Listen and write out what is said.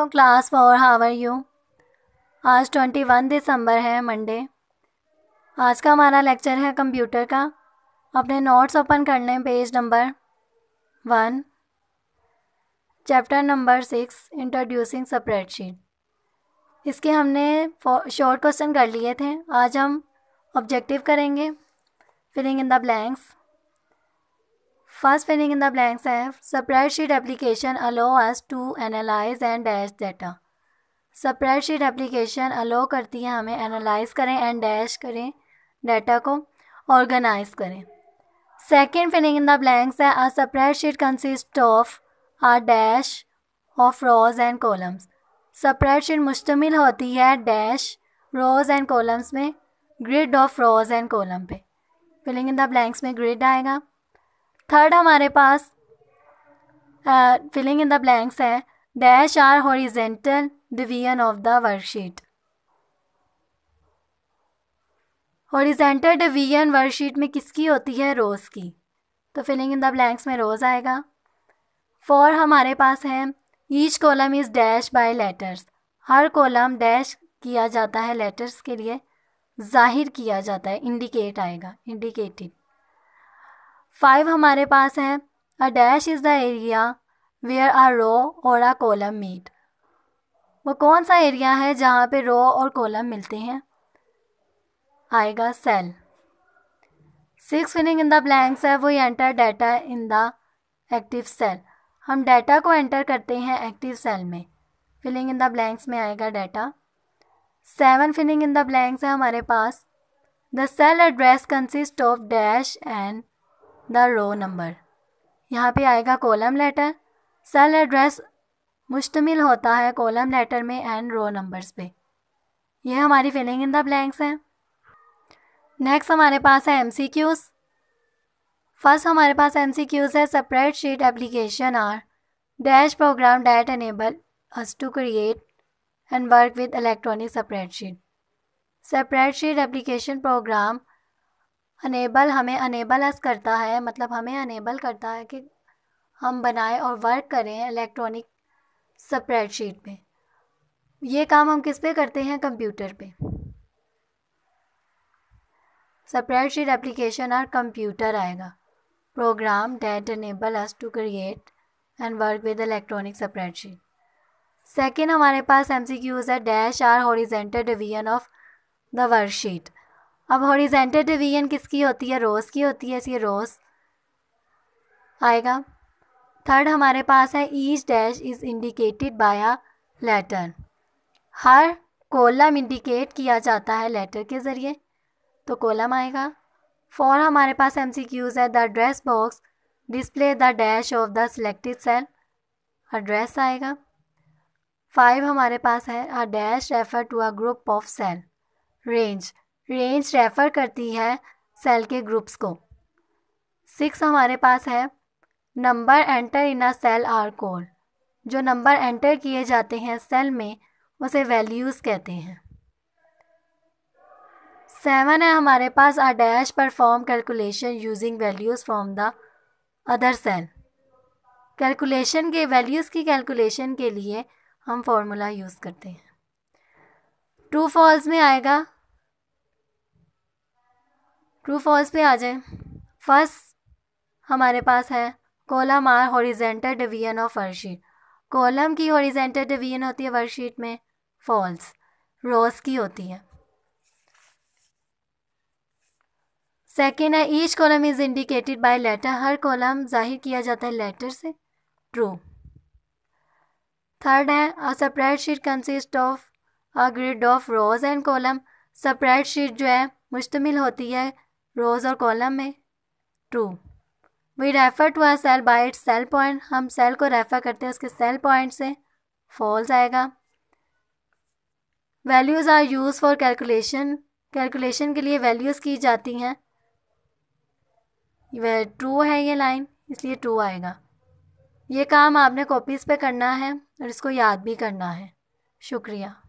वालेकुम class four how are you आज twenty one दिसंबर है मंडे आज का हमारा लेक्चर है कंप्यूटर का अपने नोट्स ओपन कर लें page number one chapter number six introducing spreadsheet इसके हमने शॉर्ट क्वेश्चन कर लिए थे आज हम ऑब्जेक्टिव करेंगे filling in the blanks First filling in the blanks of spreadsheet application allow us to analyze and dash data. spreadsheet application allow करती है हमें analyze करें and dash करें data को organize करें Second filling in the blanks है a spreadsheet consists of a dash of rows and columns. spreadsheet मुश्तमिल होती है dash rows and columns में grid of rows and column पे filling in the blanks में grid आएगा third हमारे पास फिलिंग इन द ब्लैंक्स है dash are horizontal division of the worksheet horizontal division worksheet में किसकी होती है रोज़ की तो फिलिंग इन द ब्लैंक्स में रोज़ आएगा फोर हमारे पास है each column is dash by letters हर कॉलम डैश किया जाता है लेटर्स के लिए जाहिर किया जाता है इंडिकेट आएगा इंडिकेटेड फाइव हमारे पास है a dash is the area where are row और आ कॉलम मीट वो कौन सा एरिया है जहाँ पे रो और कॉलम मिलते हैं आएगा cell six filling in the blanks है वो enter data in the active cell हम डाटा को एंटर करते हैं एक्टिव सेल में फिलिंग इन द ब्लैंक्स में आएगा data seven filling in the blanks है हमारे पास the cell address consist of dash and the row number यहाँ पे आएगा कॉलम लेटर सेल एड्रेस मुश्तमिल होता है कॉलम लेटर में एंड रो नंबर्स पे ये हमारी फिलिंग इन द ब्लैंक्स हैं नेक्स्ट हमारे पास है एम सी क्यूज़ फर्स्ट हमारे पास एम सी क्यूज़ है separate sheet application are dash program that enable us to create and work with electronic separate sheet separate sheet application program enable हमें enable us करता है मतलब हमें enable करता है कि हम बनाएं और वर्क करें इलेक्ट्रॉनिक स्प्रेडशीट में ये काम हम किस पे करते हैं कंप्यूटर पे स्प्रेडशीट एप्लीकेशन और कंप्यूटर आएगा program that enable us to create and work with electronic spreadsheet second हमारे पास एम सी क्यूज़ है dash are horizontal division of the worksheet अब हॉरिजेंटल डिवीजन किसकी होती है रोज़ की होती है इसलिए रोज़ आएगा थर्ड हमारे पास है each dash is indicated by a letter हर कोलम इंडिकेट किया जाता है लेटर के ज़रिए तो कोलम आएगा फोर हमारे पास एम सी क्यूज़ है the dress box display the dash of the selected cell address आएगा फाइव हमारे पास है a dash refer to a group of cell range range refer करती है सेल के ग्रुप्स को सिक्स हमारे पास है number enter in a cell are code जो नंबर एंटर किए जाते हैं सेल में उसे वैल्यूज़ कहते हैं सेवन है हमारे पास a dash perform calculation using values from the other cell calculation के वैल्यूज़ की कैलकुलेशन के लिए हम फॉर्मूला यूज़ करते हैं ट्रू फॉल्स में आएगा ट्रू फॉल्स पे आ जाए फर्स्ट हमारे पास है column are horizontal division of worksheet column की हॉरिजेंटल डिवीजन होती है वर्कशीट में फॉल्स रोज की होती है सेकेंड है each column is indicated by letter हर कॉलम जाहिर किया जाता है लेटर से ट्रू थर्ड है a spreadsheet consist of a grid of rows and column spreadsheet जो है मुश्तमिल होती है रोज और कॉलम में true we refer to our cell its cell point हम सेल को रेफ़र करते हैं उसके सेल पॉइंट से फॉल्स आएगा values are use for calculation calculation के लिए वैल्यूज़ की जाती हैं वह ट्रू है ये लाइन इसलिए ट्रू आएगा ये काम आपने कॉपीज़ पे करना है और इसको याद भी करना है शुक्रिया